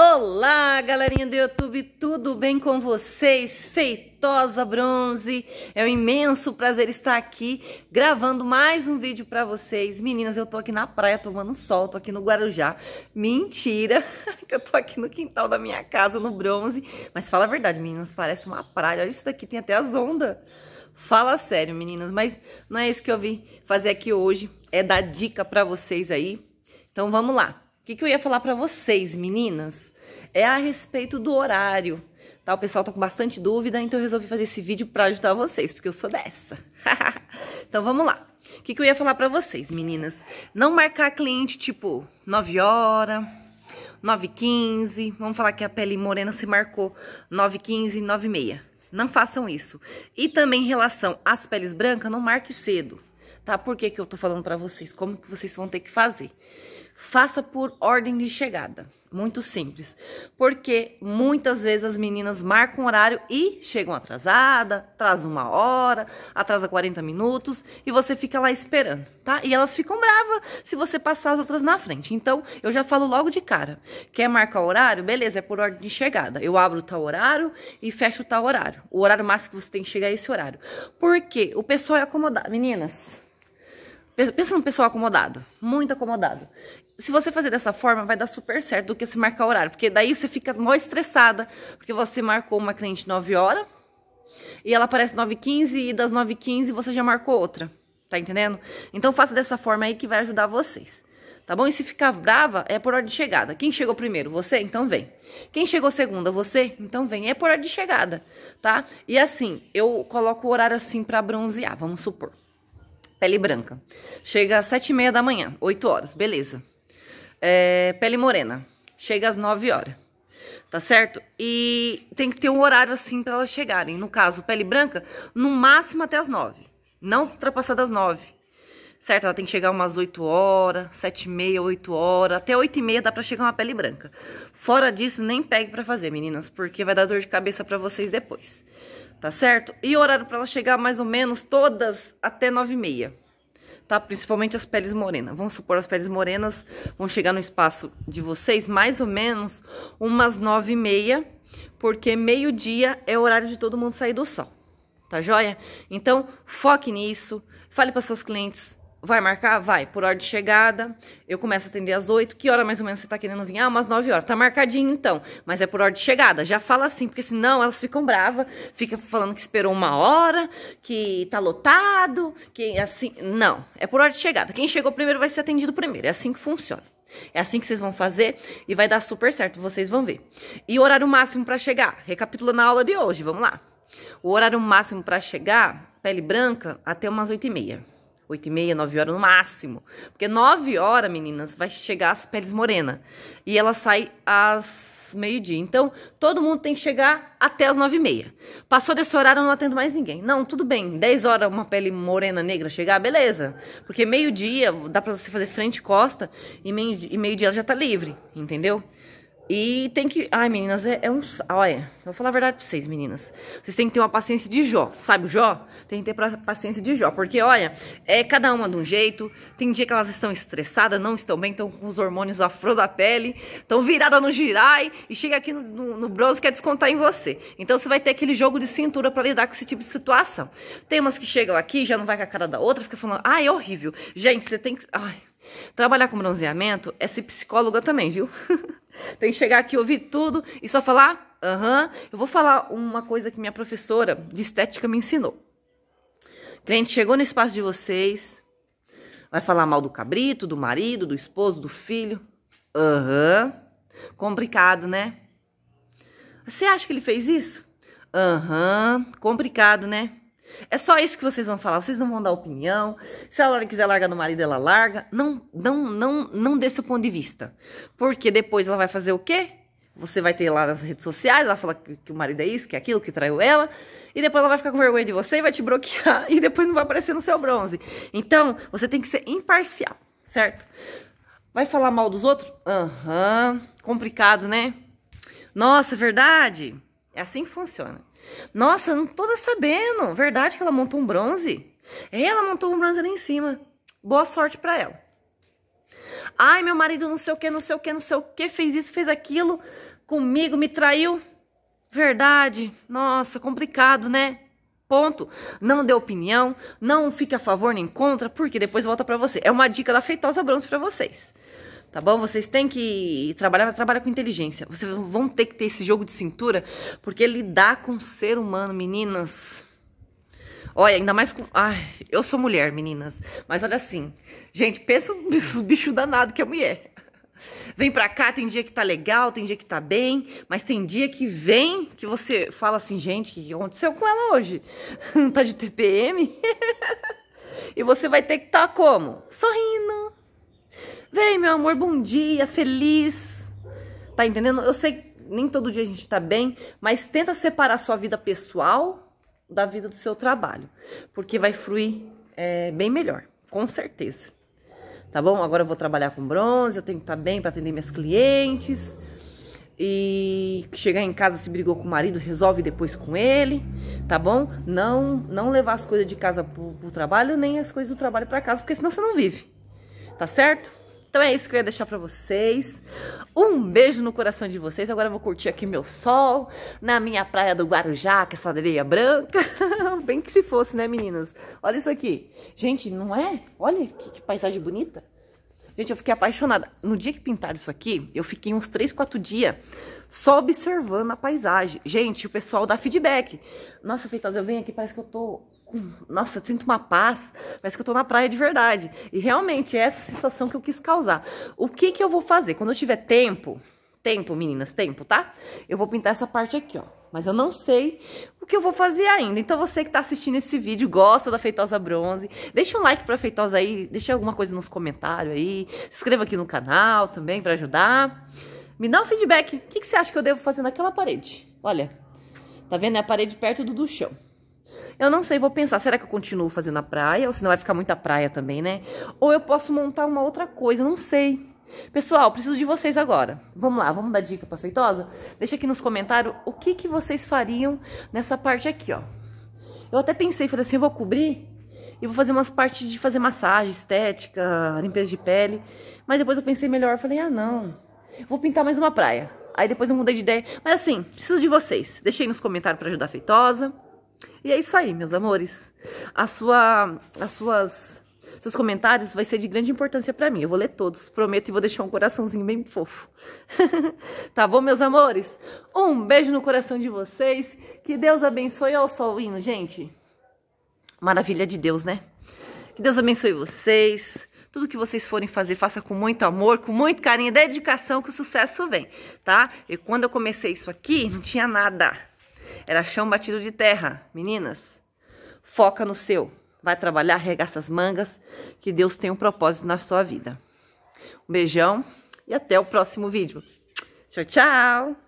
Olá, galerinha do YouTube, tudo bem com vocês? Feitosa Bronze, é um imenso prazer estar aqui gravando mais um vídeo para vocês. Meninas, eu tô aqui na praia tomando sol, tô aqui no Guarujá. Mentira, que eu tô aqui no quintal da minha casa, no Bronze. Mas fala a verdade, meninas, parece uma praia. Olha isso daqui, tem até as ondas. Fala sério, meninas, mas não é isso que eu vim fazer aqui hoje. É dar dica para vocês aí. Então vamos lá que, que eu ia falar para vocês, meninas? É a respeito do horário. Tá, o pessoal tá com bastante dúvida, então eu resolvi fazer esse vídeo para ajudar vocês, porque eu sou dessa. então vamos lá. O que, que eu ia falar para vocês, meninas? Não marcar cliente tipo 9 horas, 9h15. Vamos falar que a pele morena se marcou 9h15, 9 e meia. Não façam isso. E também em relação às peles brancas, não marque cedo, tá? Por que, que eu tô falando para vocês? Como que vocês vão ter que fazer? Faça por ordem de chegada, muito simples, porque muitas vezes as meninas marcam horário e chegam atrasada, atrasam uma hora, atrasa 40 minutos e você fica lá esperando, tá? E elas ficam bravas se você passar as outras na frente. Então, eu já falo logo de cara, quer marcar horário? Beleza, é por ordem de chegada. Eu abro tal horário e fecho tal horário. O horário máximo que você tem que chegar é esse horário. Porque o pessoal é acomodado. Meninas, Pensa num pessoal acomodado, muito acomodado se você fazer dessa forma, vai dar super certo do que se marcar horário. Porque daí você fica mó estressada, porque você marcou uma cliente 9 horas, e ela aparece 9h15, e das 9h15 você já marcou outra. Tá entendendo? Então faça dessa forma aí que vai ajudar vocês. Tá bom? E se ficar brava, é por hora de chegada. Quem chegou primeiro? Você? Então vem. Quem chegou segunda? Você? Então vem. É por hora de chegada, tá? E assim, eu coloco o horário assim pra bronzear, vamos supor. Pele branca. Chega às sete e meia da manhã, 8 horas, beleza é, pele morena. Chega às 9 horas, tá certo? E tem que ter um horário assim para elas chegarem. No caso, pele branca, no máximo até as 9. Não ultrapassar das 9. Certo? Ela tem que chegar umas 8 horas, 7 e meia, 8 horas. Até 8 e meia dá pra chegar uma pele branca. Fora disso, nem pegue para fazer, meninas, porque vai dar dor de cabeça para vocês depois. Tá certo? E horário para ela chegar mais ou menos todas até 9 e meia tá? Principalmente as peles morenas. Vamos supor, as peles morenas vão chegar no espaço de vocês mais ou menos umas nove e meia, porque meio-dia é o horário de todo mundo sair do sol, tá joia? Então, foque nisso, fale para seus clientes, Vai marcar? Vai. Por hora de chegada, eu começo a atender às 8. Que hora mais ou menos você tá querendo vir? Ah, umas 9 horas. Tá marcadinho então. Mas é por hora de chegada. Já fala assim, porque senão elas ficam bravas. Fica falando que esperou uma hora, que tá lotado, que assim. Não. É por hora de chegada. Quem chegou primeiro vai ser atendido primeiro. É assim que funciona. É assim que vocês vão fazer e vai dar super certo, vocês vão ver. E o horário máximo para chegar? Recapitulando a aula de hoje, vamos lá. O horário máximo para chegar, pele branca, até umas 8 e meia. 8 e meia, 9 horas no máximo. Porque 9 horas, meninas, vai chegar as peles morenas E ela sai às meio-dia. Então, todo mundo tem que chegar até as 9 e meia. Passou desse horário, eu não atendo mais ninguém. Não, tudo bem. 10 horas, uma pele morena negra chegar, beleza. Porque meio-dia, dá pra você fazer frente e costa. E meio-dia meio ela já tá livre, entendeu? E tem que. Ai, meninas, é, é um. Olha, vou falar a verdade pra vocês, meninas. Vocês têm que ter uma paciência de Jó. Sabe o Jó? Tem que ter paciência de Jó. Porque, olha, é cada uma de um jeito. Tem dia que elas estão estressadas, não estão bem, estão com os hormônios afro da pele, estão viradas no girai e chega aqui no, no, no browser quer descontar em você. Então você vai ter aquele jogo de cintura para lidar com esse tipo de situação. Tem umas que chegam aqui, já não vai com a cara da outra, fica falando, ai, é horrível. Gente, você tem que. Ai. Trabalhar com bronzeamento é ser psicóloga também, viu? Tem que chegar aqui, ouvir tudo e só falar? Aham. Uhum. Eu vou falar uma coisa que minha professora de estética me ensinou. Cliente chegou no espaço de vocês, vai falar mal do cabrito, do marido, do esposo, do filho. Aham. Uhum. Complicado, né? Você acha que ele fez isso? Aham. Uhum. Complicado, né? É só isso que vocês vão falar, vocês não vão dar opinião. Se ela quiser largar no marido, ela larga. Não, não, não, não dê seu ponto de vista. Porque depois ela vai fazer o quê? Você vai ter lá nas redes sociais, ela fala que, que o marido é isso, que é aquilo, que traiu ela. E depois ela vai ficar com vergonha de você e vai te bloquear. E depois não vai aparecer no seu bronze. Então, você tem que ser imparcial, certo? Vai falar mal dos outros? Aham. Uhum. Complicado, né? Nossa, é verdade? É assim que funciona. Nossa, não toda sabendo. Verdade que ela montou um bronze? Ela montou um bronze ali em cima. Boa sorte para ela. Ai, meu marido não sei o que, não sei o que, não sei o que, fez isso, fez aquilo comigo, me traiu. Verdade. Nossa, complicado, né? Ponto. Não dê opinião, não fique a favor nem contra, porque depois volta para você. É uma dica da Feitosa Bronze para vocês tá bom? Vocês têm que trabalhar, trabalhar com inteligência. Vocês vão ter que ter esse jogo de cintura, porque lidar com o ser humano, meninas. Olha, ainda mais com. Ai, eu sou mulher, meninas. Mas olha assim, gente, pensa nos bichos danados que é mulher. Vem pra cá, tem dia que tá legal, tem dia que tá bem, mas tem dia que vem que você fala assim, gente, o que aconteceu com ela hoje? tá de TPM? e você vai ter que estar tá como? Sorrindo, Vem, meu amor, bom dia, feliz. Tá entendendo? Eu sei que nem todo dia a gente tá bem, mas tenta separar sua vida pessoal da vida do seu trabalho, porque vai fruir é, bem melhor, com certeza. Tá bom? Agora eu vou trabalhar com bronze, eu tenho que estar tá bem para atender minhas clientes. E chegar em casa se brigou com o marido, resolve depois com ele, tá bom? Não, não levar as coisas de casa pro, pro trabalho, nem as coisas do trabalho para casa, porque senão você não vive. Tá certo? Então é isso que eu ia deixar para vocês. Um beijo no coração de vocês. Agora eu vou curtir aqui meu sol na minha praia do Guarujá, com é essa areia branca. Bem que se fosse, né, meninas? Olha isso aqui. Gente, não é? Olha que, que paisagem bonita. Gente, eu fiquei apaixonada. No dia que pintaram isso aqui, eu fiquei uns 3, 4 dias só observando a paisagem. Gente, o pessoal dá feedback. Nossa, Feitosa, eu venho aqui, parece que eu tô nossa, eu sinto uma paz, parece que eu tô na praia de verdade. E realmente é essa sensação que eu quis causar. O que que eu vou fazer? Quando eu tiver tempo, tempo, meninas, tempo, tá? Eu vou pintar essa parte aqui, ó. Mas eu não sei o que eu vou fazer ainda. Então você que tá assistindo esse vídeo, gosta da Feitosa Bronze, deixa um like pra Feitosa aí, deixa alguma coisa nos comentários aí, se inscreva aqui no canal também pra ajudar. Me dá um feedback, o que, que você acha que eu devo fazer naquela parede? Olha, tá vendo? É a parede perto do do chão. Eu não sei, vou pensar, será que eu continuo fazendo a praia? Ou senão vai ficar muita praia também, né? Ou eu posso montar uma outra coisa, não sei. Pessoal, preciso de vocês agora. Vamos lá, vamos dar dica pra feitosa? Deixa aqui nos comentários o que, que vocês fariam nessa parte aqui, ó. Eu até pensei, falei assim, eu vou cobrir e vou fazer umas partes de fazer massagem, estética, limpeza de pele. Mas depois eu pensei melhor, falei, ah, não. Vou pintar mais uma praia. Aí depois eu mudei de ideia. Mas assim, preciso de vocês. Deixei nos comentários para ajudar a feitosa. E é isso aí, meus amores. A sua, as suas, seus comentários vai ser de grande importância para mim. Eu vou ler todos, prometo, e vou deixar um coraçãozinho bem fofo. tá bom, meus amores? Um beijo no coração de vocês. Que Deus abençoe. Olha o sol indo, gente. Maravilha de Deus, né? Que Deus abençoe vocês. Tudo que vocês forem fazer, faça com muito amor, com muito carinho e dedicação, que o sucesso vem, tá? E quando eu comecei isso aqui, não tinha nada. Era chão batido de terra. Meninas, foca no seu. Vai trabalhar, regaça as mangas, que Deus tem um propósito na sua vida. Um beijão e até o próximo vídeo. Tchau, tchau!